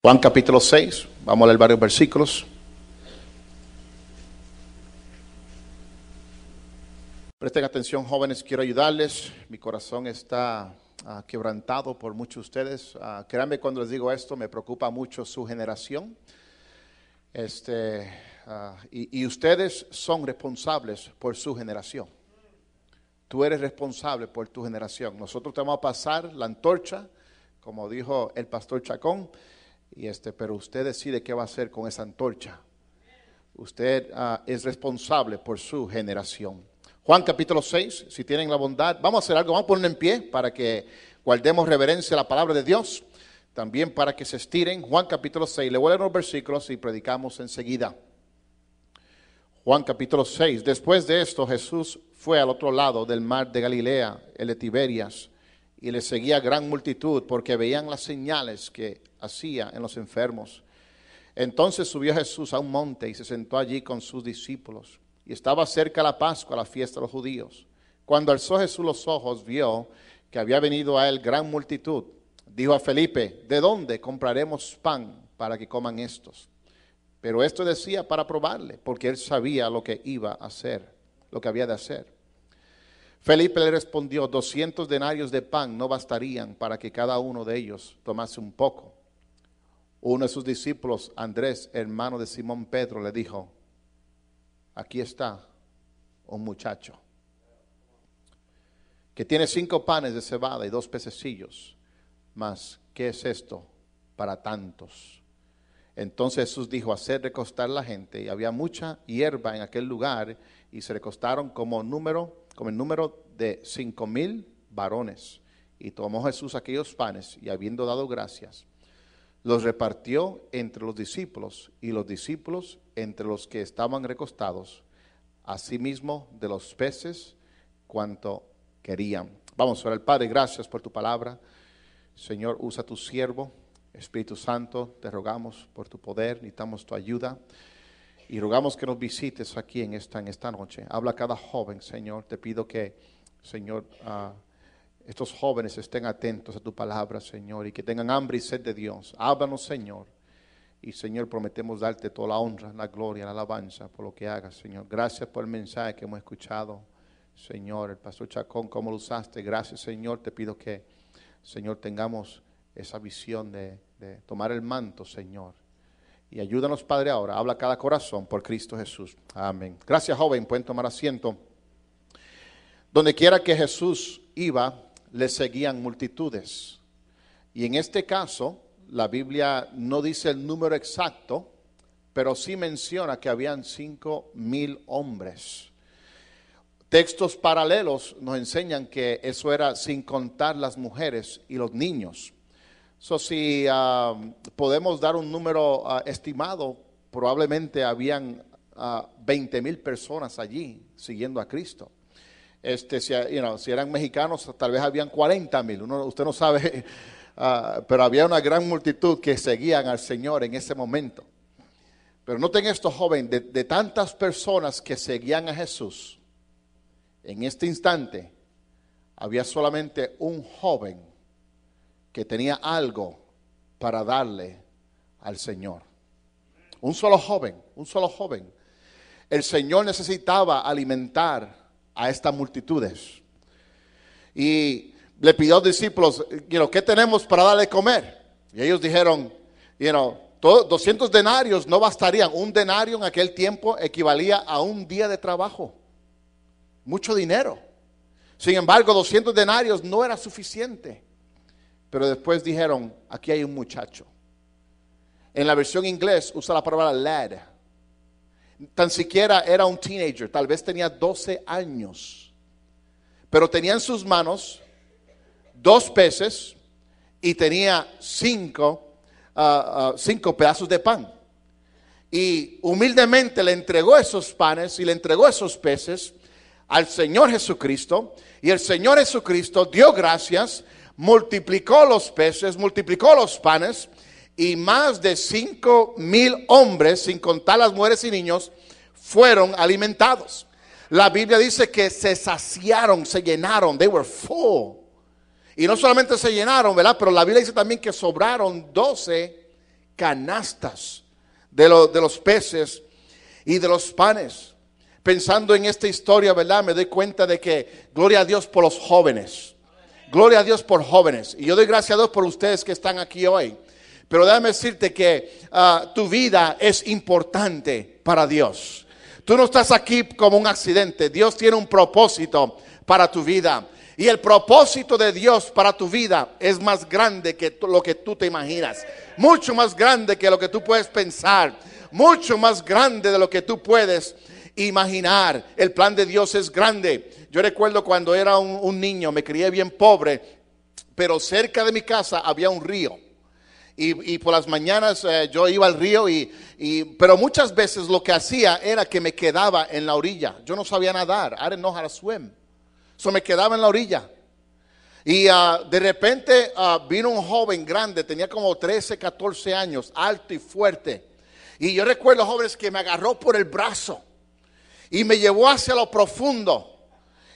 Juan capítulo 6, vamos a leer varios versículos. Presten atención, jóvenes, quiero ayudarles. Mi corazón está ah, quebrantado por muchos de ustedes. Ah, créanme cuando les digo esto, me preocupa mucho su generación. Este, ah, y, y ustedes son responsables por su generación. Tú eres responsable por tu generación. Nosotros te vamos a pasar la antorcha, como dijo el pastor Chacón. Y este, pero usted decide qué va a hacer con esa antorcha. Usted ah, es responsable por su generación. Juan capítulo 6, si tienen la bondad, vamos a hacer algo, vamos a poner en pie para que guardemos reverencia a la palabra de Dios, también para que se estiren. Juan capítulo 6, le voy los versículos y predicamos enseguida. Juan capítulo 6, después de esto Jesús fue al otro lado del mar de Galilea, el de Tiberias, y le seguía gran multitud porque veían las señales que hacía en los enfermos. Entonces subió Jesús a un monte y se sentó allí con sus discípulos. Y estaba cerca la Pascua, la fiesta de los judíos. Cuando alzó Jesús los ojos, vio que había venido a él gran multitud. Dijo a Felipe, ¿de dónde compraremos pan para que coman estos? Pero esto decía para probarle, porque él sabía lo que iba a hacer, lo que había de hacer. Felipe le respondió, 200 denarios de pan no bastarían para que cada uno de ellos tomase un poco. Uno de sus discípulos, Andrés, hermano de Simón Pedro, le dijo, aquí está un muchacho que tiene cinco panes de cebada y dos pececillos, mas ¿qué es esto para tantos? Entonces Jesús dijo, hacer recostar la gente, y había mucha hierba en aquel lugar, y se recostaron como número, como el número de cinco mil varones. Y tomó Jesús aquellos panes, y habiendo dado gracias, los repartió entre los discípulos y los discípulos entre los que estaban recostados, asimismo de los peces cuanto querían. Vamos a el Padre, gracias por tu palabra. Señor, usa tu siervo. Espíritu Santo, te rogamos por tu poder, necesitamos tu ayuda. Y rogamos que nos visites aquí en esta, en esta noche. Habla cada joven, Señor. Te pido que, Señor, ah, estos jóvenes estén atentos a tu palabra, Señor, y que tengan hambre y sed de Dios. Háblanos, Señor. Y, Señor, prometemos darte toda la honra, la gloria, la alabanza por lo que hagas, Señor. Gracias por el mensaje que hemos escuchado, Señor. El pastor Chacón, cómo lo usaste. Gracias, Señor. Te pido que, Señor, tengamos esa visión de, tomar el manto, Señor. Y ayúdanos, Padre, ahora. Habla cada corazón por Cristo Jesús. Amén. Gracias, joven. Pueden tomar asiento. Donde quiera que Jesús iba, le seguían multitudes. Y en este caso, la Biblia no dice el número exacto, pero sí menciona que habían cinco mil hombres. Textos paralelos nos enseñan que eso era sin contar las mujeres y los niños. So, si ah, podemos dar un número ah, estimado, probablemente habían a ah, 20 mil personas allí siguiendo a Cristo. Este, si, eran mexicanos, tal vez habían 40 mil. Usted no sabe, ah, pero había una gran multitud que seguían al Señor en ese momento. Pero noten esto, joven, de, de tantas personas que seguían a Jesús, en este instante había solamente un joven que tenía algo para darle al Señor. Un solo joven, un solo joven. El Señor necesitaba alimentar a estas multitudes. Y le pidió a los discípulos, ¿qué tenemos para darle comer? Y ellos dijeron, you 200 denarios no bastarían. Un denario en aquel tiempo equivalía a un día de trabajo. Mucho dinero. Sin embargo, 200 denarios no era suficiente. Pero después dijeron, aquí hay un muchacho. En la versión inglés usa la palabra lad, tan siquiera era un teenager, tal vez tenía 12 años, pero tenía en sus manos dos peces y tenía cinco, ah, ah, cinco pedazos de pan. Y humildemente le entregó esos panes y le entregó esos peces al Señor Jesucristo. Y el Señor Jesucristo dio gracias, multiplicó los peces, multiplicó los panes y más de cinco mil hombres, sin contar las mujeres y niños, fueron alimentados. La Biblia dice que se saciaron, se llenaron, they were full. Y no solamente se llenaron, ¿verdad? Pero la Biblia dice también que sobraron 12 canastas de, los de los peces y de los panes. Pensando en esta historia, ¿verdad? Me doy cuenta de que gloria a Dios por los jóvenes. Gloria a Dios por jóvenes. Y yo doy gracias a Dios por ustedes que están aquí hoy. Pero déjame decirte que ah, tu vida es importante para Dios. Tú no estás aquí como un accidente. Dios tiene un propósito para tu vida. Y el propósito de Dios para tu vida es más grande que lo que tú te imaginas. Mucho más grande que lo que tú puedes pensar. Mucho más grande de lo que tú puedes imaginar. El plan de Dios es grande. Yo recuerdo cuando era un niño, me crié bien pobre, pero cerca de mi casa había un río y, por las mañanas eh, yo iba al río, y, pero muchas veces lo que hacía era que me quedaba en la orilla. Yo no sabía nadar, I didn't know how to swim. So me quedaba en la orilla. Y ah, de repente ah, vino un joven grande, tenía como 13, 14 años, alto y fuerte. Y yo recuerdo jóvenes que me agarró por el brazo y me llevó hacia lo profundo.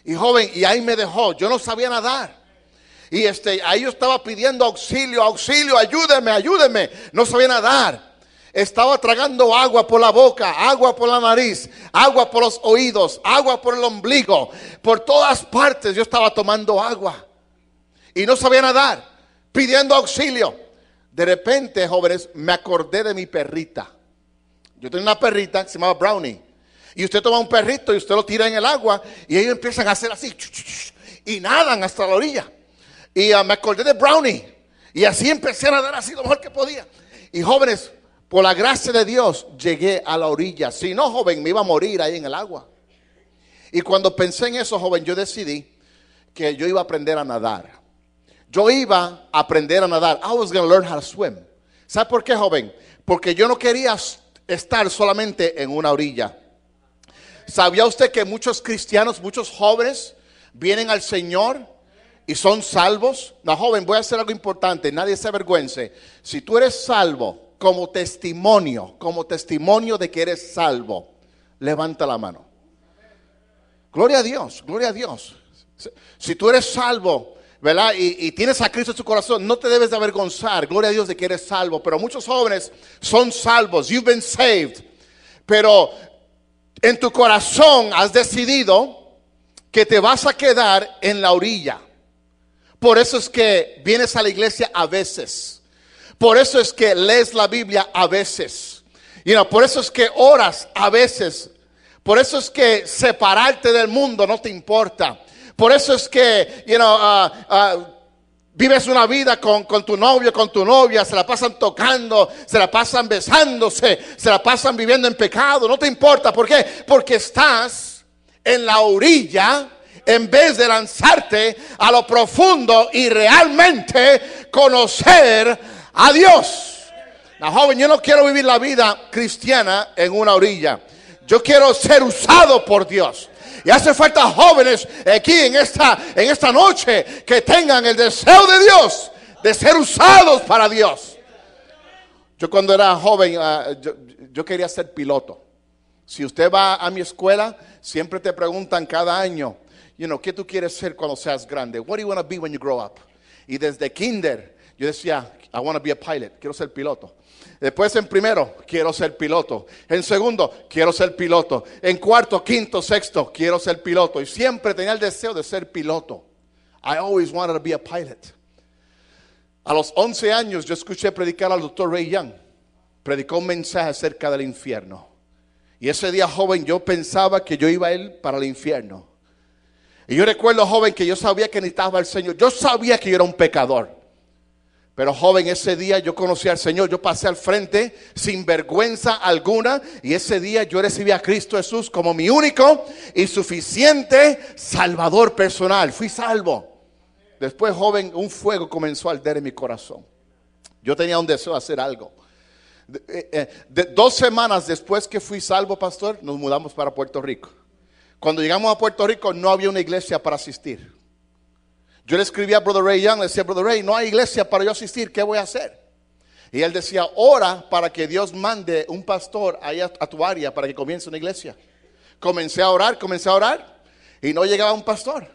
Y joven, y ahí me dejó. Yo no sabía nadar. Y este, ahí yo estaba pidiendo auxilio, auxilio, ayúdeme, ayúdeme. No sabía nadar. Estaba tragando agua por la boca, agua por la nariz, agua por los oídos, agua por el ombligo. Por todas partes yo estaba tomando agua. Y no sabía nadar, pidiendo auxilio. De repente, jóvenes, me acordé de mi perrita. Yo tenía una perrita que se llamaba Brownie. Y usted toma un perrito y usted lo tira en el agua y ellos empiezan a hacer así. Y nadan hasta la orilla. Y ah, me acordé de Brownie. Y así empecé a nadar así lo mejor que podía. Y jóvenes, por la gracia de Dios, llegué a la orilla. Si no, joven, me iba a morir ahí en el agua. Y cuando pensé en eso, joven, yo decidí que yo iba a aprender a nadar. Yo iba a aprender a nadar. I was going to learn how to swim. ¿Sabe por qué, joven? Porque yo no quería estar solamente en una orilla. ¿Sabía usted que muchos cristianos, muchos jóvenes vienen al Señor y son salvos. La joven, voy a hacer algo importante, nadie se avergüence. Si tú eres salvo, como testimonio, como testimonio de que eres salvo, levanta la mano. Gloria a Dios, gloria a Dios. Si tú eres salvo, ¿verdad? Y, tienes a Cristo en tu corazón, no te debes de avergonzar, gloria a Dios de que eres salvo. Pero muchos jóvenes son salvos, you've been saved. Pero en tu corazón has decidido que te vas a quedar en la orilla. Por eso es que vienes a la iglesia a veces. Por eso es que lees la Biblia a veces. y no por eso es que oras a veces. Por eso es que separarte del mundo no te importa. Por eso es que, you know, ah, ah, Vives una vida con, con, tu novio, con tu novia, se la pasan tocando, se la pasan besándose, se la pasan viviendo en pecado, no te importa. ¿Por qué? Porque estás en la orilla en vez de lanzarte a lo profundo y realmente conocer a Dios. La joven, yo no quiero vivir la vida cristiana en una orilla. Yo quiero ser usado por Dios. Y hace falta jóvenes aquí en esta, en esta noche que tengan el deseo de Dios de ser usados para Dios. Yo cuando era joven, ah, yo, quería ser piloto. Si usted va a mi escuela, siempre te preguntan cada año, you ¿qué tú quieres ser cuando seas grande? What do you want to be when you grow up? Y desde kinder yo decía, I want to be a pilot, quiero ser piloto. Después en primero, quiero ser piloto. En segundo, quiero ser piloto. En cuarto, quinto, sexto, quiero ser piloto. Y siempre tenía el deseo de ser piloto. I always wanted to be a pilot. A los 11 años yo escuché predicar al doctor Ray Young. Predicó un mensaje acerca del infierno. Y ese día joven yo pensaba que yo iba a ir para el infierno. Y yo recuerdo, joven, que yo sabía que necesitaba al Señor. Yo sabía que yo era un pecador. Pero joven, ese día yo conocí al Señor, yo pasé al frente sin vergüenza alguna y ese día yo recibí a Cristo Jesús como mi único y suficiente Salvador personal. Fui salvo. Después, joven, un fuego comenzó a arder en mi corazón. Yo tenía un deseo de hacer algo. Eh, eh, dos semanas después que fui salvo, pastor, nos mudamos para Puerto Rico. Cuando llegamos a Puerto Rico no había una iglesia para asistir. Yo le escribí a Brother Ray Young, le decía, Brother Ray, no hay iglesia para yo asistir, ¿qué voy a hacer? Y él decía, ora para que Dios mande un pastor ahí a, tu área para que comience una iglesia. Comencé a orar, comencé a orar y no llegaba un pastor.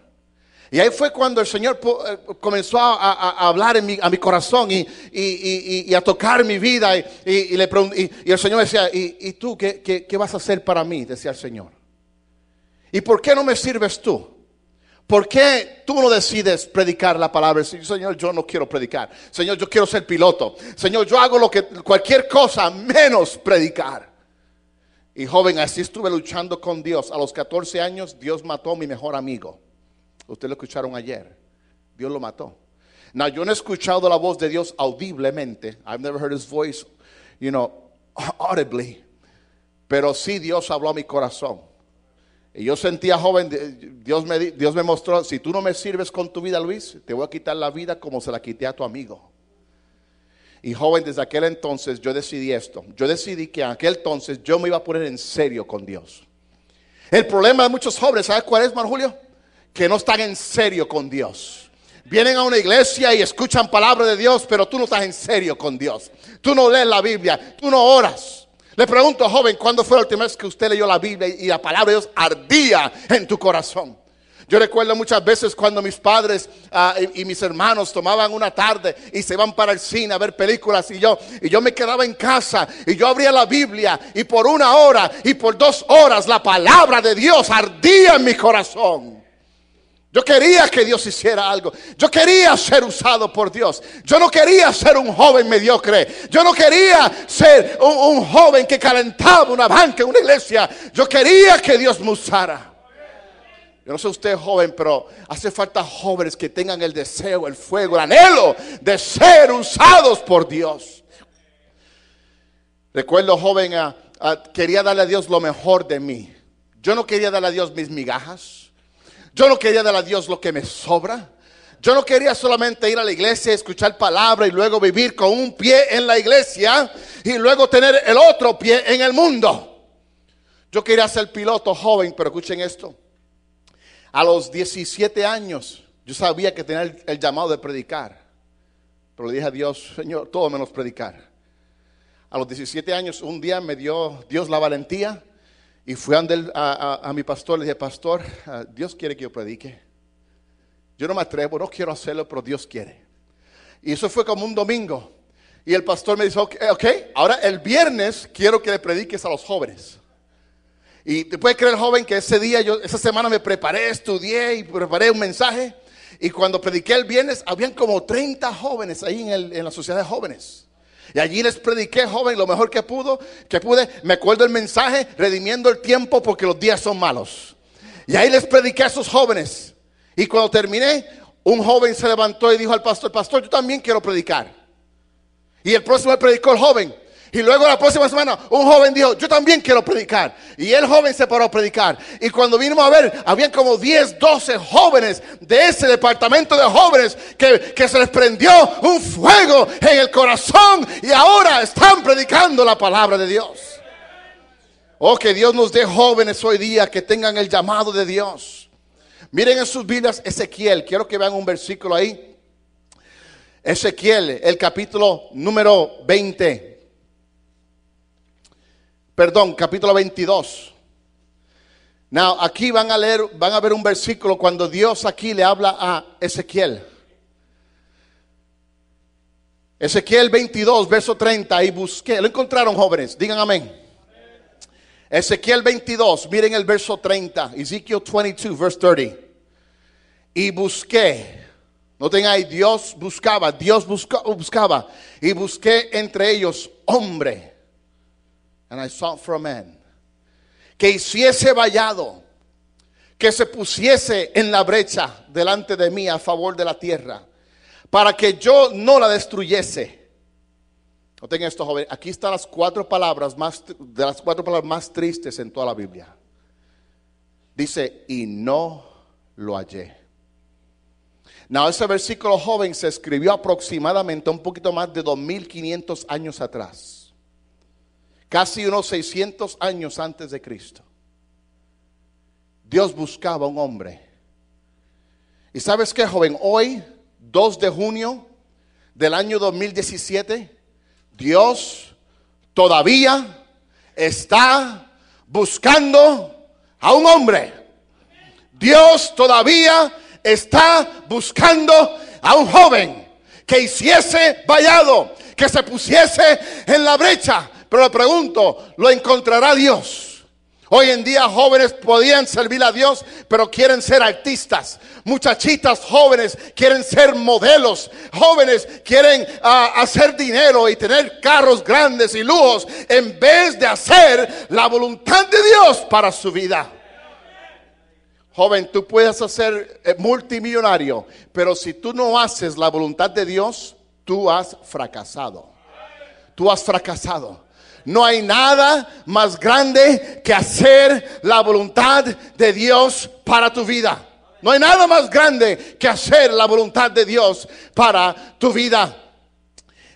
Y ahí fue cuando el Señor eh, comenzó a, hablar en mi, a mi corazón y, a tocar mi vida. Y, le el Señor decía, ¿y, tú qué vas a hacer para mí? Decía el Señor. ¿Y por qué no me sirves tú? ¿Por qué tú no decides predicar la palabra? Señor, yo no quiero predicar. Señor, yo quiero ser piloto. Señor, yo hago lo que cualquier cosa menos predicar. Y joven, así estuve luchando con Dios. A los 14 años, Dios mató a mi mejor amigo. Ustedes lo escucharon ayer. Dios lo mató. Now, yo no he escuchado la voz de Dios audiblemente. I've never heard his voice, you know, audibly. Pero sí Dios habló a mi corazón. Y yo sentía joven, Dios me, Dios me mostró, si tú no me sirves con tu vida, Luis, te voy a quitar la vida como se la quité a tu amigo. Y joven, desde aquel entonces yo decidí esto. Yo decidí que en aquel entonces yo me iba a poner en serio con Dios. El problema de muchos jóvenes, ¿sabes cuál es, Marjulio? Que no están en serio con Dios. Vienen a una iglesia y escuchan palabra de Dios, pero tú no estás en serio con Dios. Tú no lees la Biblia, tú no oras. Le pregunto, joven, ¿cuándo fue la última vez que usted leyó la Biblia y la palabra de Dios ardía en tu corazón? Yo recuerdo muchas veces cuando mis padres ah, y, mis hermanos tomaban una tarde y se iban para el cine a ver películas y yo, y yo me quedaba en casa y yo abría la Biblia y por una hora y por dos horas la palabra de Dios ardía en mi corazón. Yo quería que Dios hiciera algo. Yo quería ser usado por Dios. Yo no quería ser un joven mediocre. Yo no quería ser un, joven que calentaba una banca, una iglesia. Yo quería que Dios me usara. Yo no sé usted joven, pero hace falta jóvenes que tengan el deseo, el fuego, el anhelo de ser usados por Dios. Recuerdo joven, quería darle a Dios lo mejor de mí. Yo no quería darle a Dios mis migajas. Yo no quería dar a Dios lo que me sobra. Yo no quería solamente ir a la iglesia, escuchar palabra y luego vivir con un pie en la iglesia y luego tener el otro pie en el mundo. Yo quería ser piloto joven, pero escuchen esto. A los 17 años yo sabía que tenía el, el llamado de predicar, pero le dije a Dios, Señor, todo menos predicar. A los 17 años un día me dio Dios la valentía y fui a, mi pastor, le dije, pastor, ah, Dios quiere que yo predique. Yo no me atrevo, no quiero hacerlo, pero Dios quiere. Y eso fue como un domingo. Y el pastor me dijo, okay, eh, ok, ahora el viernes quiero que le prediques a los jóvenes. Y te puedes creer, joven, que ese día, yo, esa semana me preparé, estudié y preparé un mensaje. Y cuando prediqué el viernes, habían como 30 jóvenes ahí en, el, en la sociedad de jóvenes. Y allí les prediqué, joven, lo mejor que pudo, que pude. Me acuerdo el mensaje, redimiendo el tiempo porque los días son malos. Y ahí les prediqué a esos jóvenes. Y cuando terminé, un joven se levantó y dijo al pastor, pastor, yo también quiero predicar. Y el próximo predicó el joven. Y luego la próxima semana un joven dijo, yo también quiero predicar. Y el joven se paró a predicar. Y cuando vinimos a ver, habían como 10, 12 jóvenes de ese departamento de jóvenes que, que se les prendió un fuego en el corazón y ahora están predicando la palabra de Dios. Oh, que Dios nos dé jóvenes hoy día que tengan el llamado de Dios. Miren en sus vidas Ezequiel. Quiero que vean un versículo ahí. Ezequiel, el capítulo número 20 perdón, capítulo 22. Now, aquí van a leer, van a ver un versículo cuando Dios aquí le habla a Ezequiel. Ezequiel 22, verso 30, y busqué, lo encontraron jóvenes, digan amén. Ezequiel 22, miren el verso 30, Ezequiel 22, verso 30. Y busqué, noten ahí, Dios buscaba, Dios buscaba, buscaba, y busqué entre ellos hombre And I for a man que hiciese vallado, que se pusiese en la brecha delante de mí a favor de la tierra, para que yo no la destruyese. Noten esto, joven. Aquí están las cuatro palabras más de las cuatro palabras más tristes en toda la Biblia. Dice, y no lo hallé. Now, ese versículo joven se escribió aproximadamente un poquito más de 2500 años atrás casi unos 600 años antes de Cristo, Dios buscaba a un hombre. ¿Y sabes qué, joven? Hoy, 2 de junio del año 2017, Dios todavía está buscando a un hombre. Dios todavía está buscando a un joven que hiciese vallado, que se pusiese en la brecha, pero le pregunto, ¿lo encontrará Dios? Hoy en día jóvenes podían servir a Dios, pero quieren ser artistas. Muchachitas jóvenes quieren ser modelos. Jóvenes quieren ah, hacer dinero y tener carros grandes y lujos en vez de hacer la voluntad de Dios para su vida. Joven, tú puedes ser eh, multimillonario, pero si tú no haces la voluntad de Dios, tú has fracasado. Tú has fracasado. No hay nada más grande que hacer la voluntad de Dios para tu vida. No hay nada más grande que hacer la voluntad de Dios para tu vida.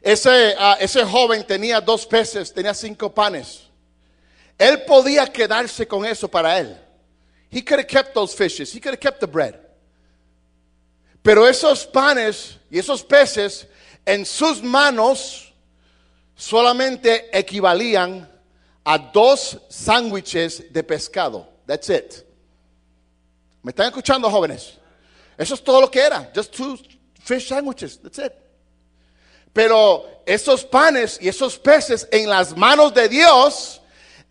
Ese, ah, ese joven tenía dos peces, tenía cinco panes. Él podía quedarse con eso para él. He could have kept those fishes. He could have kept the bread. Pero esos panes y esos peces en sus manos solamente equivalían a dos sándwiches de pescado. That's it. ¿Me están escuchando, jóvenes? Eso es todo lo que era. Just two fish sandwiches. That's it. Pero esos panes y esos peces en las manos de Dios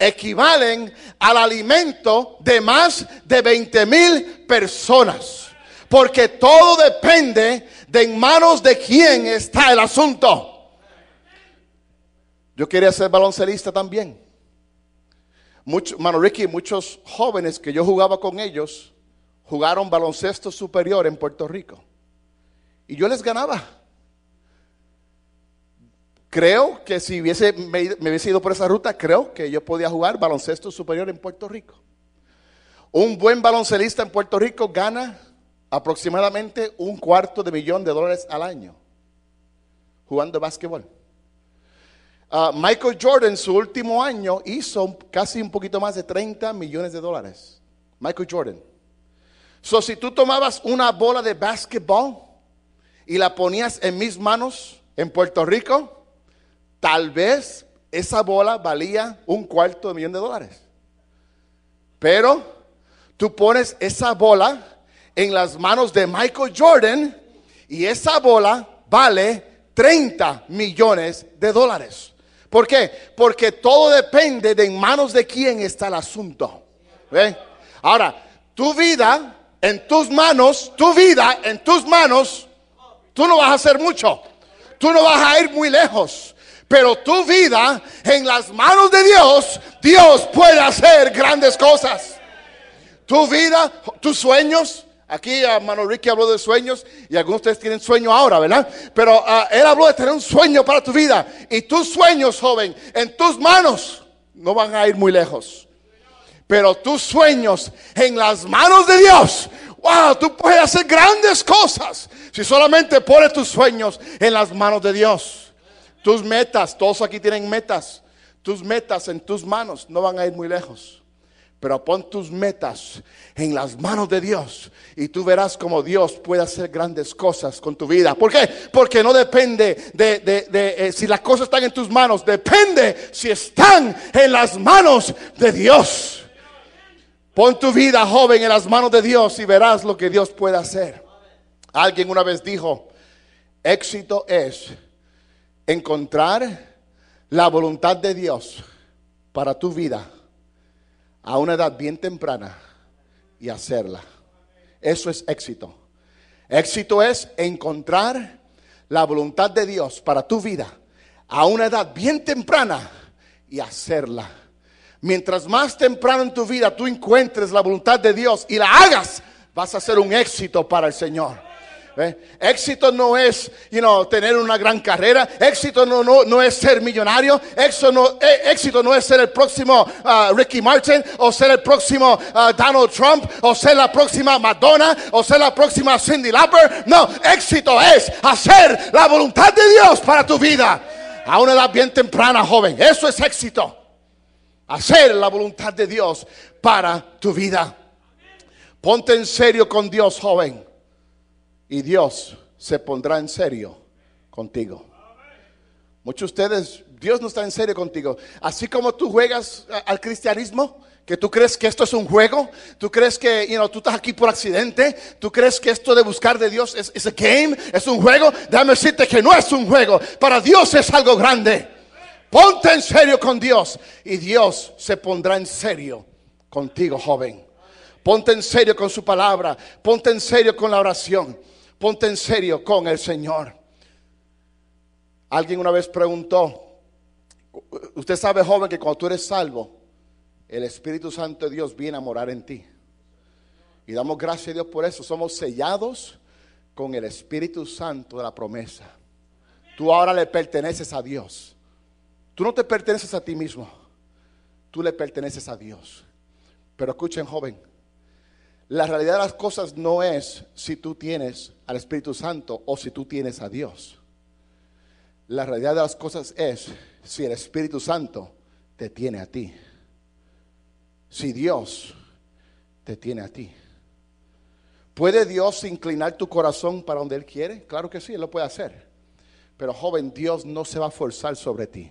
equivalen al alimento de más de 20 mil personas. Porque todo depende de en manos de quién está el asunto. Yo quería ser baloncelista también. Mucho, Mano Ricky, muchos jóvenes que yo jugaba con ellos jugaron baloncesto superior en Puerto Rico. Y yo les ganaba. Creo que si hubiese, me, hubiese ido por esa ruta, creo que yo podía jugar baloncesto superior en Puerto Rico. Un buen baloncelista en Puerto Rico gana aproximadamente un cuarto de millón de dólares al año jugando básquetbol. Ah, Michael Jordan, su último año, hizo casi un poquito más de 30 millones de dólares. Michael Jordan. So, si tú tomabas una bola de basketball y la ponías en mis manos en Puerto Rico, tal vez esa bola valía un cuarto de millón de dólares. Pero tú pones esa bola en las manos de Michael Jordan y esa bola vale 30 millones de dólares. ¿Por qué? Porque todo depende de en manos de quién está el asunto. Ahora, tu vida en tus manos, tu vida en tus manos, tú no vas a hacer mucho. Tú no vas a ir muy lejos. Pero tu vida en las manos de Dios, Dios puede hacer grandes cosas. Tu vida, tus sueños, Aquí a ah, Ricky habló de sueños y algunos de ustedes tienen sueño ahora, ¿verdad? Pero ah, él habló de tener un sueño para tu vida y tus sueños, joven, en tus manos no van a ir muy lejos. Pero tus sueños en las manos de Dios, wow, tú puedes hacer grandes cosas si solamente pones tus sueños en las manos de Dios. Tus metas, todos aquí tienen metas. Tus metas en tus manos no van a ir muy lejos. Pero pon tus metas en las manos de Dios y tú verás como Dios puede hacer grandes cosas con tu vida. ¿Por qué? Porque no depende de, eh, si las cosas están en tus manos, depende si están en las manos de Dios. Pon tu vida, joven, en las manos de Dios y verás lo que Dios puede hacer. Alguien una vez dijo, éxito es encontrar la voluntad de Dios para tu vida a una edad bien temprana y hacerla. Eso es éxito. Éxito es encontrar la voluntad de Dios para tu vida a una edad bien temprana y hacerla. Mientras más temprano en tu vida tú encuentres la voluntad de Dios y la hagas, vas a ser un éxito para el Señor. Éxito no es you know, tener una gran carrera, éxito no, no, es ser millonario, eh, éxito no, es ser el próximo ah, Ricky Martin o ser el próximo ah, Donald Trump o ser la próxima Madonna o ser la próxima Cindy Lauper. No, éxito es hacer la voluntad de Dios para tu vida a una edad bien temprana, joven. Eso es éxito. Hacer la voluntad de Dios para tu vida. Ponte en serio con Dios, joven y Dios se pondrá en serio contigo. Muchos de ustedes, Dios no está en serio contigo. Así como tú juegas al cristianismo, que tú crees que esto es un juego, tú crees que you know, tú estás aquí por accidente, tú crees que esto de buscar de Dios es, un game, es un juego. Déjame decirte que no es un juego, para Dios es algo grande. Ponte en serio con Dios y Dios se pondrá en serio contigo, joven. Ponte en serio con su palabra, ponte en serio con la oración. Ponte en serio con el Señor. Alguien una vez preguntó, usted sabe joven que cuando tú eres salvo, el Espíritu Santo de Dios viene a morar en ti. Y damos gracias a Dios por eso. Somos sellados con el Espíritu Santo de la promesa. Tú ahora le perteneces a Dios. Tú no te perteneces a ti mismo. Tú le perteneces a Dios. Pero escuchen, joven, la realidad de las cosas no es si tú tienes al Espíritu Santo o si tú tienes a Dios. La realidad de las cosas es si el Espíritu Santo te tiene a ti. Si Dios te tiene a ti. ¿Puede Dios inclinar tu corazón para donde Él quiere? Claro que sí, Él lo puede hacer. Pero joven, Dios no se va a forzar sobre ti.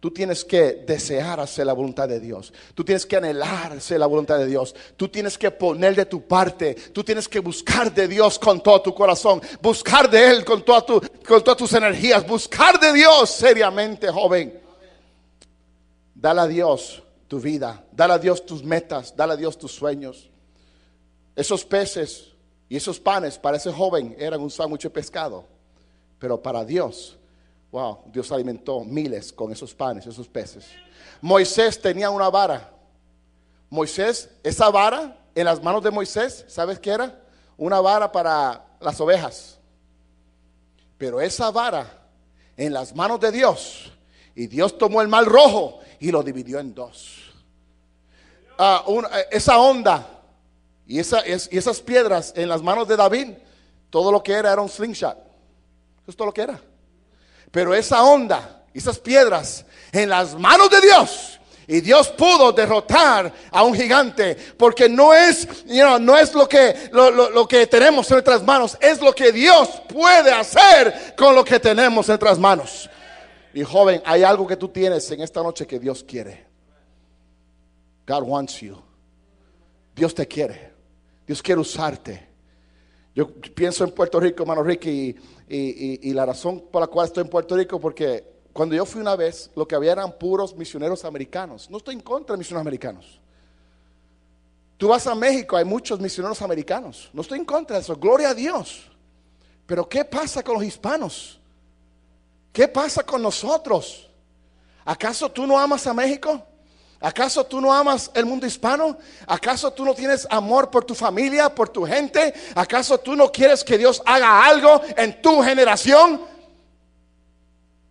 Tú tienes que desear hacer la voluntad de Dios. Tú tienes que anhelar hacer la voluntad de Dios. Tú tienes que poner de tu parte. Tú tienes que buscar de Dios con todo tu corazón. Buscar de Él con, toda tu, con todas tus energías. Buscar de Dios seriamente, joven. Dale a Dios tu vida. Dale a Dios tus metas. Dale a Dios tus sueños. Esos peces y esos panes para ese joven eran un sándwich de pescado. Pero para Dios Dios alimentó miles con esos panes, esos peces. Moisés tenía una vara. Moisés, esa vara en las manos de Moisés, ¿sabes qué era? Una vara para las ovejas. Pero esa vara en las manos de Dios, y Dios tomó el mal rojo y lo dividió en dos. Ah, eh, esa onda y, y esas piedras en las manos de David, todo lo que era era un slingshot. Eso es todo lo que era. Pero esa onda, esas piedras, en las manos de Dios. Y Dios pudo derrotar a un gigante porque no es, no es lo que, lo, que tenemos en nuestras manos, es lo que Dios puede hacer con lo que tenemos en nuestras manos. Y joven, hay algo que tú tienes en esta noche que Dios quiere. Dios te quiere. Dios quiere usarte. Yo pienso en Puerto Rico, hermano Ricky, y, la razón por la cual estoy en Puerto Rico, porque cuando yo fui una vez, lo que había eran puros misioneros americanos. No estoy en contra de misioneros americanos. Tú vas a México, hay muchos misioneros americanos. No estoy en contra de eso, gloria a Dios. Pero ¿qué pasa con los hispanos? ¿Qué pasa con nosotros? ¿Acaso tú no amas a México? ¿Acaso tú no amas el mundo hispano? ¿Acaso tú no tienes amor por tu familia, por tu gente? ¿Acaso tú no quieres que Dios haga algo en tu generación?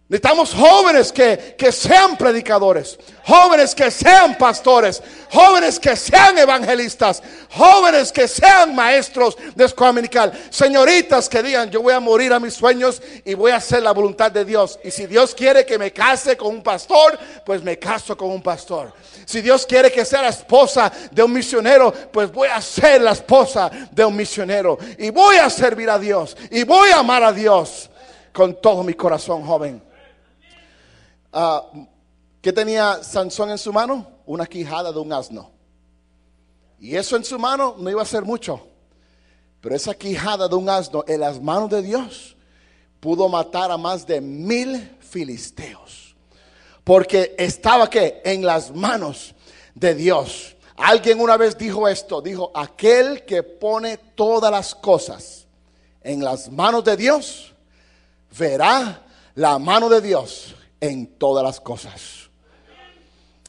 Necesitamos jóvenes que, que, sean predicadores, jóvenes que sean pastores, jóvenes que sean evangelistas, jóvenes que sean maestros de escuela dominical, señoritas que digan, yo voy a morir a mis sueños y voy a hacer la voluntad de Dios. Y si Dios quiere que me case con un pastor, pues me caso con un pastor. Si Dios quiere que sea la esposa de un misionero, pues voy a ser la esposa de un misionero. Y voy a servir a Dios y voy a amar a Dios con todo mi corazón, joven. Ah, ¿Qué tenía Sansón en su mano? Una quijada de un asno. Y eso en su mano no iba a ser mucho. Pero esa quijada de un asno en las manos de Dios pudo matar a más de mil filisteos. Porque estaba que en las manos de Dios. Alguien una vez dijo esto, dijo, aquel que pone todas las cosas en las manos de Dios, verá la mano de Dios en todas las cosas.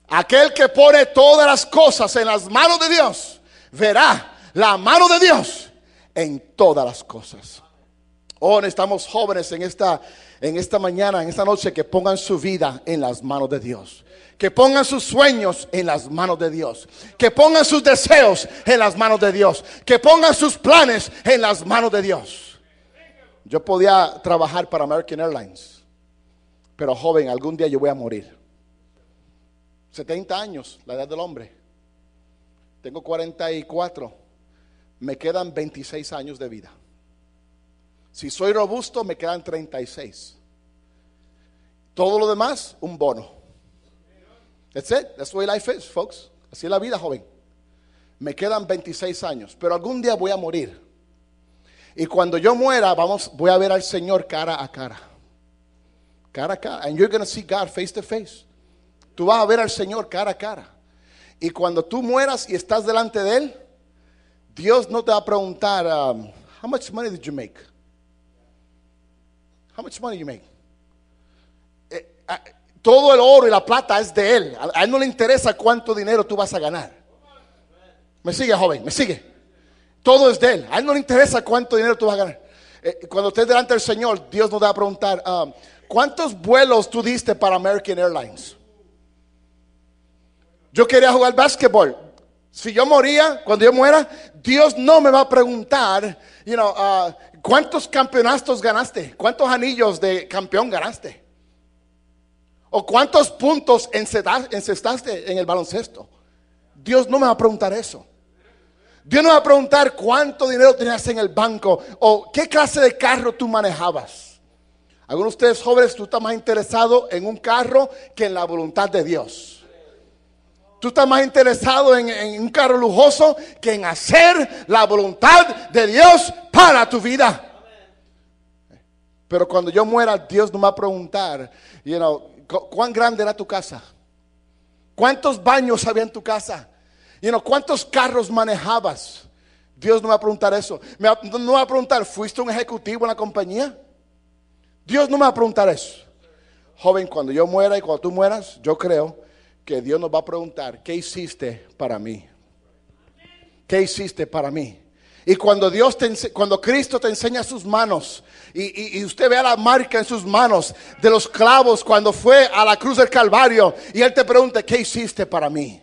Aquel que pone todas las cosas en las manos de Dios, verá la mano de Dios en todas las cosas. Oh, estamos jóvenes en esta, en esta mañana, en esta noche, que pongan su vida en las manos de Dios. Que pongan sus sueños en las manos de Dios. Que pongan sus deseos en las manos de Dios. Que pongan sus planes en las manos de Dios. Yo podía trabajar para American Airlines pero joven, algún día yo voy a morir. 70 años, la edad del hombre. Tengo 44. Me quedan 26 años de vida. Si soy robusto, me quedan 36. Todo lo demás, un bono. That's it. That's the life is, folks. Así es la vida, joven. Me quedan 26 años, pero algún día voy a morir. Y cuando yo muera, vamos, voy a ver al Señor cara a cara cara a cara. And you're going see God face to face. Tú vas a ver al Señor cara a cara. Y cuando tú mueras y estás delante de Él, Dios no te va a preguntar, um, how much money did you make? How much money you make? Eh, todo el oro y la plata es de Él. a Él no le interesa cuánto dinero tú vas a ganar. Me sigue, joven, me sigue. Todo es de Él. A Él no le interesa cuánto dinero tú vas a ganar. Eh, cuando estés delante del Señor, Dios nos va a preguntar, ah, ¿cuántos vuelos tú diste para American Airlines? Yo quería jugar básquetbol. Si yo moría, cuando yo muera, Dios no me va a preguntar, you know, ah, ¿cuántos campeonatos ganaste? ¿Cuántos anillos de campeón ganaste? ¿O cuántos puntos encestaste en el baloncesto? Dios no me va a preguntar eso. Dios no va a preguntar cuánto dinero tenías en el banco o qué clase de carro tú manejabas. Algunos de ustedes jóvenes, tú estás más interesado en un carro que en la voluntad de Dios. Tú estás más interesado en, un carro lujoso que en hacer la voluntad de Dios para tu vida. Pero cuando yo muera, Dios no va a preguntar, ¿cuán grande era tu casa? ¿Cuántos baños había en tu casa? Y know, ¿Cuántos carros manejabas? Dios no me va a preguntar eso. no me va a preguntar, ¿fuiste un ejecutivo en la compañía? Dios no me va a preguntar eso. Joven, cuando yo muera y cuando tú mueras, yo creo que Dios nos va a preguntar, ¿qué hiciste para mí? ¿Qué hiciste para mí? Y cuando Dios te, cuando Cristo te enseña sus manos y, y, usted vea la marca en sus manos de los clavos cuando fue a la cruz del Calvario y él te pregunta, ¿qué hiciste para mí?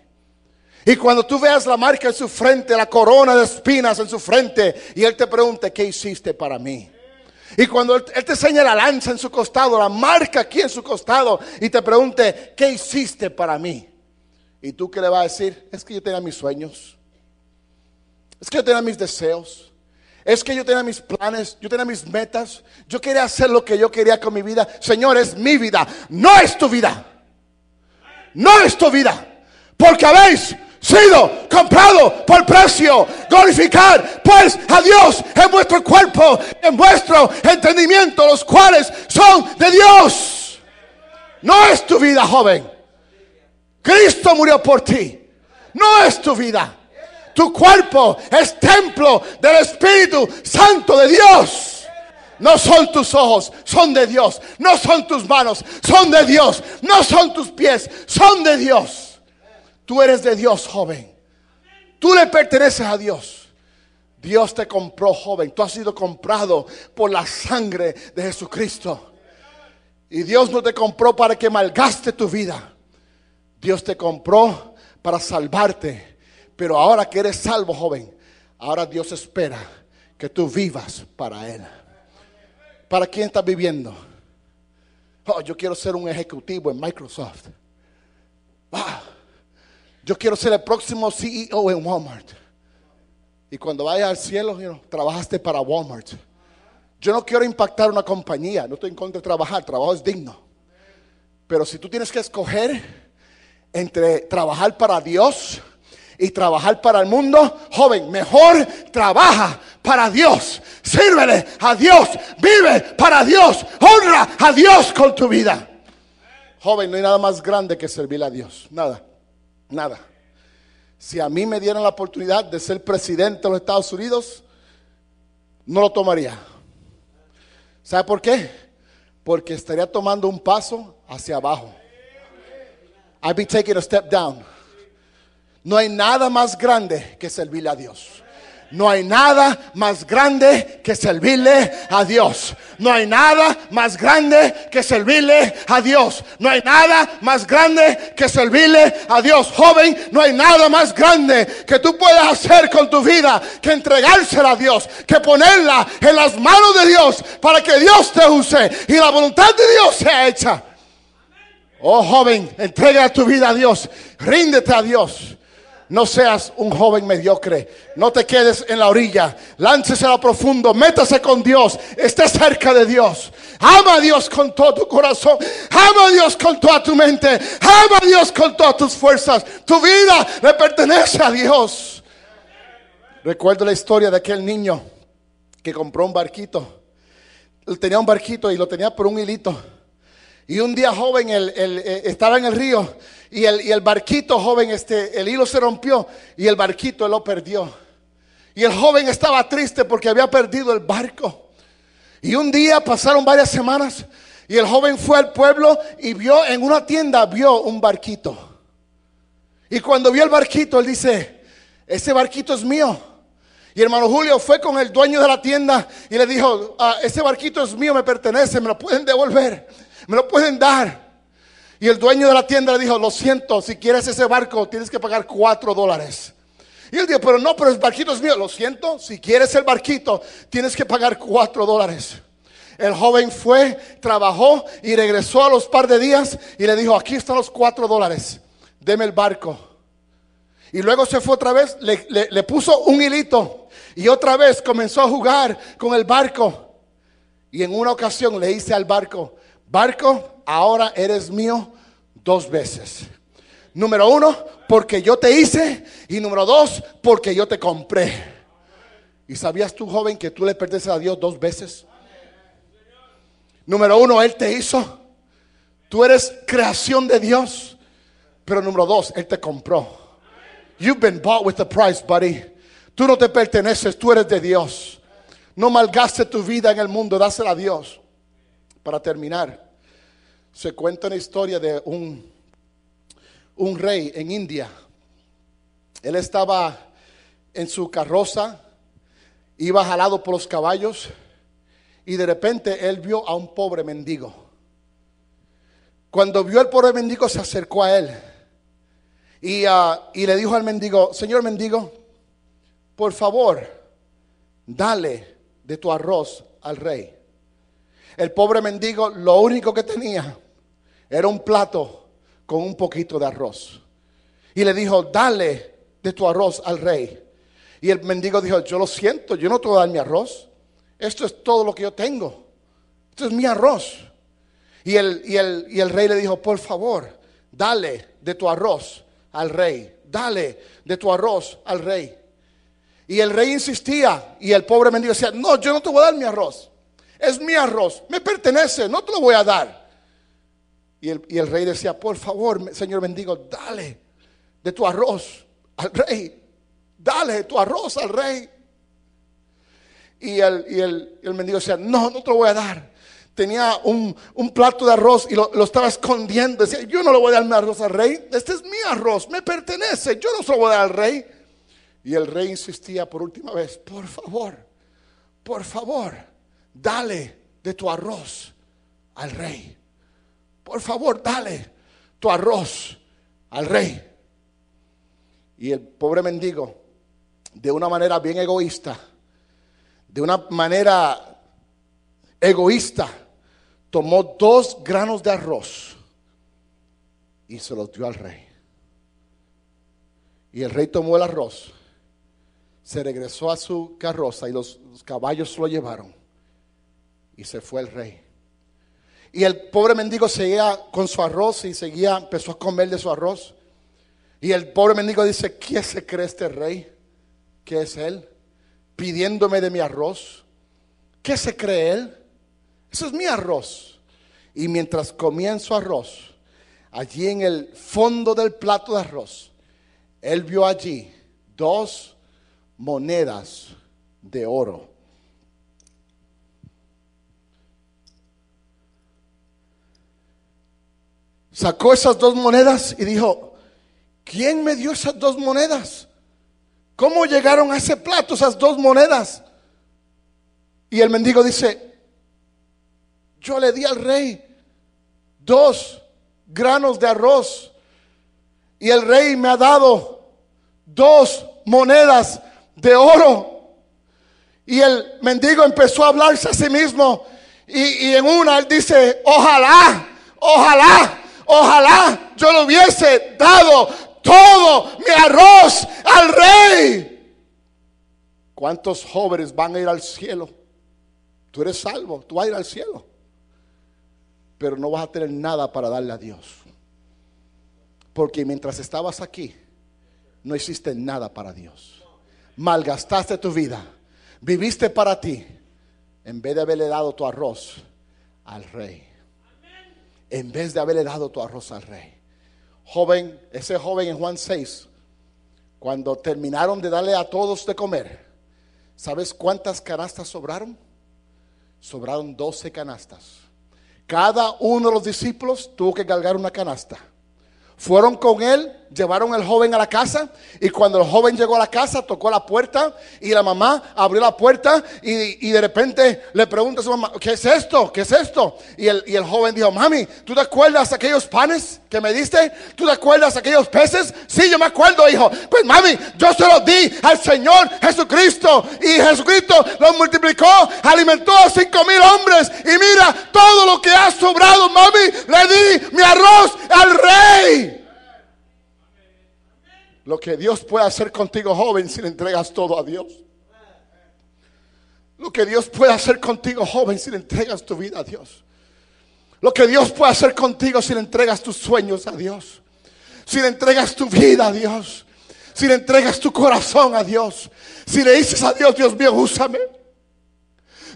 Y cuando tú veas la marca en su frente, la corona de espinas en su frente, y Él te pregunte, ¿qué hiciste para mí? Y cuando él, te señala la lanza en su costado, la marca aquí en su costado, y te pregunte, ¿qué hiciste para mí? Y tú que le vas a decir, es que yo tenía mis sueños, es que yo tenía mis deseos, es que yo tenía mis planes, yo tenía mis metas, yo quería hacer lo que yo quería con mi vida. Señor, es mi vida, no es tu vida, no es tu vida, porque habéis sido comprado por precio. Glorificar pues a Dios en vuestro cuerpo, en vuestro entendimiento, los cuales son de Dios. No es tu vida, joven. Cristo murió por ti. No es tu vida. Tu cuerpo es templo del Espíritu Santo de Dios. No son tus ojos, son de Dios. No son tus manos, son de Dios. No son tus pies, son de Dios. Tú eres de Dios, joven. Tú le perteneces a Dios. Dios te compró, joven. Tú has sido comprado por la sangre de Jesucristo. Y Dios no te compró para que malgaste tu vida. Dios te compró para salvarte. Pero ahora que eres salvo, joven, ahora Dios espera que tú vivas para Él. ¿Para quién estás viviendo? Oh, yo quiero ser un ejecutivo en Microsoft. Ah. Yo quiero ser el próximo CEO en Walmart. Y cuando vaya al cielo, trabajaste para Walmart. Yo no quiero impactar una compañía, no estoy en contra de trabajar, trabajo es digno. Pero si tú tienes que escoger entre trabajar para Dios y trabajar para el mundo, joven, mejor trabaja para Dios, sírvele a Dios, vive para Dios, honra a Dios con tu vida. Joven, no hay nada más grande que servir a Dios, nada. Nada. Si a mí me dieran la oportunidad de ser presidente de los Estados Unidos, no lo tomaría. ¿Sabe por qué? Porque estaría tomando un paso hacia abajo. I'd be taking a step down. No hay nada más grande que servirle a Dios. No hay nada más grande que servirle a Dios. No hay nada más grande que servirle a Dios. No hay nada más grande que servirle a Dios. Joven, no hay nada más grande que tú puedas hacer con tu vida que entregársela a Dios, que ponerla en las manos de Dios para que Dios te use y la voluntad de Dios sea hecha. Oh joven, entrega tu vida a Dios, ríndete a Dios. No seas un joven mediocre. No te quedes en la orilla. Láncese a lo profundo. Métase con Dios. Esté cerca de Dios. Ama a Dios con todo tu corazón. Ama a Dios con toda tu mente. Ama a Dios con todas tus fuerzas. Tu vida le pertenece a Dios. Recuerdo la historia de aquel niño que compró un barquito. Tenía un barquito y lo tenía por un hilito. Y un día joven eh, estaba en el río y el, barquito joven, este, el hilo se rompió y el barquito lo perdió. Y el joven estaba triste porque había perdido el barco. Y un día pasaron varias semanas y el joven fue al pueblo y vio en una tienda, vio un barquito. Y cuando vio el barquito, él dice, ese barquito es mío. Y hermano Julio fue con el dueño de la tienda y le dijo, ah, ese barquito es mío, me pertenece, me lo pueden devolver me lo pueden dar. Y el dueño de la tienda le dijo, lo siento, si quieres ese barco tienes que pagar cuatro dólares. Y él dijo, pero no, pero el barquito es mío. Lo siento, si quieres el barquito tienes que pagar cuatro dólares. El joven fue, trabajó y regresó a los par de días y le dijo, aquí están los cuatro dólares, deme el barco. Y luego se fue otra vez, le, puso un hilito y otra vez comenzó a jugar con el barco. Y en una ocasión le hice al barco, barco, ahora eres mío dos veces. Número uno, porque yo te hice. Y número dos, porque yo te compré. ¿Y sabías tú, joven, que tú le perteneces a Dios dos veces? Número uno, Él te hizo. Tú eres creación de Dios. Pero número dos, Él te compró. You've been bought with a price, buddy. Tú no te perteneces, tú eres de Dios. No malgaste tu vida en el mundo, dásela a Dios. Para terminar, se cuenta una historia de un, un rey en India. Él estaba en su carroza, iba jalado por los caballos y de repente él vio a un pobre mendigo. Cuando vio al pobre mendigo se acercó a él y, ah, y le dijo al mendigo, Señor mendigo, por favor, dale de tu arroz al rey. El pobre mendigo lo único que tenía era un plato con un poquito de arroz. Y le dijo, dale de tu arroz al rey. Y el mendigo dijo, yo lo siento, yo no te voy a dar mi arroz. Esto es todo lo que yo tengo. Esto es mi arroz. Y el, y el, rey le dijo, por favor, dale de tu arroz al rey. Dale de tu arroz al rey. Y el rey insistía y el pobre mendigo decía, no, yo no te voy a dar mi arroz. Es mi arroz, me pertenece, no te lo voy a dar. Y el, rey decía, por favor, Señor bendigo, dale de tu arroz al rey. Dale de tu arroz al rey. Y el, mendigo decía, no, no te lo voy a dar tenía un, plato de arroz y lo, lo, estaba escondiendo. Decía, yo no le voy a dar mi arroz al rey, este es mi arroz, me pertenece, yo no se lo voy a dar al rey. Y el rey insistía por última vez, por favor, por favor, dale de tu arroz al rey por favor, dale tu arroz al rey. Y el pobre mendigo, de una manera bien egoísta, de una manera egoísta, tomó dos granos de arroz y se los dio al rey. Y el rey tomó el arroz, se regresó a su carroza y los, caballos lo llevaron. Y se fue el rey y el pobre mendigo seguía con su arroz y seguía, empezó a comer de su arroz. Y el pobre mendigo dice, ¿qué se cree este rey? ¿Qué es él? Pidiéndome de mi arroz. ¿Qué se cree él? Eso es mi arroz. Y mientras comía en su arroz, allí en el fondo del plato de arroz, él vio allí dos monedas de oro. sacó esas dos monedas y dijo, ¿quién me dio esas dos monedas? ¿Cómo llegaron a ese plato esas dos monedas? Y el mendigo dice, yo le di al rey dos granos de arroz y el rey me ha dado dos monedas de oro. Y el mendigo empezó a hablarse a sí mismo y, en una él dice, ojalá, ojalá Ojalá yo le hubiese dado todo mi arroz al rey. ¿Cuántos jóvenes van a ir al cielo? Tú eres salvo, tú vas a ir al cielo. Pero no vas a tener nada para darle a Dios. Porque mientras estabas aquí, no hiciste nada para Dios. Malgastaste tu vida. Viviste para ti. En vez de haberle dado tu arroz al rey en vez de haberle dado tu arroz al rey. Joven, ese joven en Juan 6, cuando terminaron de darle a todos de comer, ¿sabes cuántas canastas sobraron? Sobraron 12 canastas. Cada uno de los discípulos tuvo que cargar una canasta. Fueron con él Llevaron al joven a la casa y cuando el joven llegó a la casa tocó la puerta y la mamá abrió la puerta y, y de repente le pregunta a su mamá, ¿qué es esto? ¿Qué es esto? Y el, y el joven dijo, mami, ¿tú te acuerdas aquellos panes que me diste? ¿Tú te acuerdas aquellos peces? Sí, yo me acuerdo, hijo. Pues mami, yo se los di al Señor Jesucristo y Jesucristo los multiplicó, alimentó a cinco mil hombres y mira todo lo que ha sobrado, mami, le di mi arroz al rey. Lo que Dios puede hacer contigo, joven, si le entregas todo a Dios. Lo que Dios puede hacer contigo, joven, si le entregas tu vida a Dios. Lo que Dios puede hacer contigo si le entregas tus sueños a Dios. Si le entregas tu vida a Dios. Si le entregas tu corazón a Dios. Si le dices a Dios, Dios mío, úsame.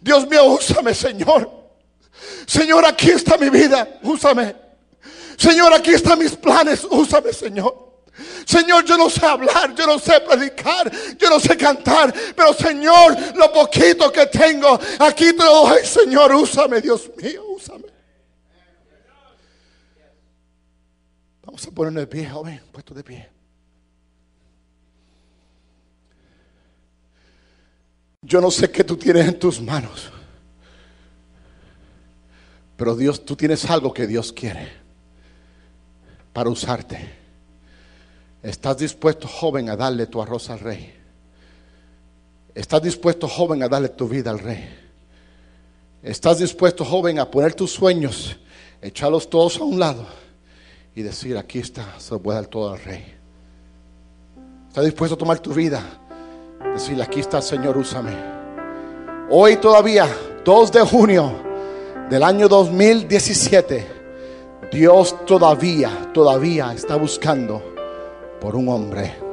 Dios mío, úsame, Señor. Señor, aquí está mi vida, úsame. Señor, aquí están mis planes, úsame, Señor. Señor, yo no sé hablar, yo no sé predicar, yo no sé cantar, pero Señor, lo poquito que tengo, aquí te Señor, úsame, Dios mío, úsame. Vamos a ponernos de pie, joven, puesto de pie. Yo no sé qué tú tienes en tus manos, pero Dios, tú tienes algo que Dios quiere para usarte. ¿Estás dispuesto, joven, a darle tu arroz al rey? ¿Estás dispuesto, joven, a darle tu vida al rey? ¿Estás dispuesto, joven, a poner tus sueños, echarlos todos a un lado y decir, aquí está, se lo dar todo al rey? ¿Estás dispuesto a tomar tu vida? decir: aquí está, Señor, úsame. Hoy todavía, 2 de junio del año 2017, Dios todavía, todavía está buscando por un hombre.